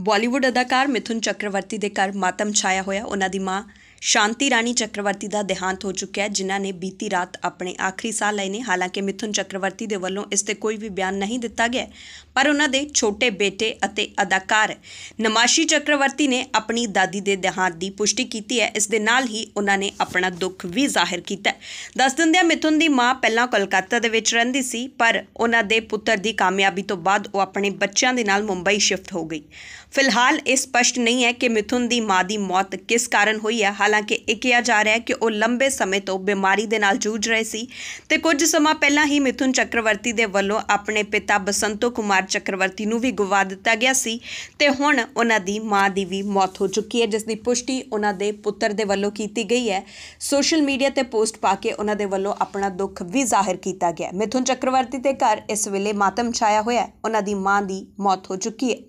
ਬਾਲੀਵੁੱਡ ਅਦਾਕਾਰ ਮਿਥੁਨ ਚੱਕਰਵਰਤੀ ਦੇ ਘਰ ਮਾਤਮ ਛਾਇਆ ਹੋਇਆ ਉਹਨਾਂ ਦੀ ਮਾਂ ਸ਼ਾਂਤੀ ਰਾਣੀ ਚੱਕਰਵਰਤੀ ਦਾ ਦੇਹਾਂਤ ਹੋ ਚੁੱਕਿਆ ਹੈ ਜਿਨ੍ਹਾਂ ਨੇ ਬੀਤੀ ਰਾਤ ਆਪਣੇ ਆਖਰੀ ਸਾਹ ਲਏ ਨੇ ਹਾਲਾਂਕਿ ਮਿਥੁਨ ਚੱਕਰਵਰਤੀ ਦੇ ਵੱਲੋਂ ਇਸ ਤੇ ਕੋਈ ਵੀ ਬਿਆਨ ਨਹੀਂ ਦਿੱਤਾ ਗਿਆ ਪਰ ਉਹਨਾਂ ਦੇ ਛੋਟੇ ਬੇਟੇ ਅਤੇ ਅਦਾਕਾਰ ਨਮਾਸ਼ੀ ਚੱਕਰਵਰਤੀ ਨੇ ਆਪਣੀ ਦਾਦੀ ਦੇ ਦੇਹਾਂਤ ਦੀ ਪੁਸ਼ਟੀ ਕੀਤੀ ਹੈ ਇਸ ਦੇ ਨਾਲ ਹੀ ਉਹਨਾਂ ਨੇ ਆਪਣਾ ਦੁੱਖ ਵੀ ਜ਼ਾਹਿਰ ਕੀਤਾ ਦੱਸ ਦਿੰਦਿਆਂ ਮਿਥੁਨ ਦੀ ਮਾਂ ਪਹਿਲਾਂ ਕੋਲਕਾਤਾ ਦੇ ਵਿੱਚ ਰਹਿੰਦੀ ਸੀ ਪਰ ਉਹਨਾਂ ਦੇ ਪੁੱਤਰ ਦੀ ਕਾਮਯਾਬੀ ਤੋਂ ਬਾਅਦ ਉਹ ਆਪਣੇ ਬੱਚਿਆਂ ਦੇ ਨਾਲ ਮੁੰਬਈ ਸ਼ਿਫਟ ਹੋ ਗਈ ਫਿਲਹਾਲ ਇਹ ਸਪਸ਼ਟ ਨਹੀਂ ਹੈ ਕਿ ਮਿਥੁਨ ਦੀ ਮਾਂ ਦੀ ਮੌਤ ਕਿਸ ਕਾਰਨ ਹੋਈ ਹੈ ਹਾਲਾਂਕਿ ਇਹ ਕਿਹਾ ਜਾ ਰਿਹਾ ਹੈ ਕਿ ਉਹ ਲੰਬੇ ਸਮੇਂ ਤੋਂ ਬਿਮਾਰੀ ਦੇ ਨਾਲ ਜੂਝ ਰਹੇ ਸੀ ਤੇ ਕੁਝ ਸਮਾਂ ਪਹਿਲਾਂ ਹੀ ਮਿਥੁਨ ਚੱਕਰਵਰਤੀ ਦੇ ਵੱਲੋਂ ਆਪਣੇ ਪਿਤਾ ਬਸੰਤੋ ਕੁਮਾਰ ਚੱਕਰਵਰਤੀ ਨੂੰ ਵੀ ਗਵਾ ਦਿੱਤਾ ਗਿਆ ਸੀ ਤੇ ਹੁਣ ਉਹਨਾਂ ਦੀ ਮਾਂ ਦੀ ਵੀ ਮੌਤ ਹੋ ਚੁੱਕੀ ਹੈ ਜਿਸ ਦੀ ਪੁਸ਼ਟੀ ਉਹਨਾਂ ਦੇ ਪੁੱਤਰ ਦੇ ਵੱਲੋਂ ਕੀਤੀ ਗਈ ਹੈ ਸੋਸ਼ਲ ਮੀਡੀਆ ਤੇ ਪੋਸਟ ਪਾ ਕੇ ਉਹਨਾਂ ਦੇ ਵੱਲੋਂ ਆਪਣਾ ਦੁੱਖ ਵੀ ਜ਼ਾਹਿਰ ਕੀਤਾ ਗਿਆ ਮਿਥੁਨ ਚੱਕਰਵਰਤੀ ਦੇ ਘਰ ਇਸ ਵੇਲੇ ਮਾਤਮ ਛਾਇਆ ਹੋਇਆ ਹੈ ਉਹਨਾਂ ਦੀ ਮਾਂ ਦੀ ਮੌਤ ਹੋ ਚੁੱਕੀ ਹੈ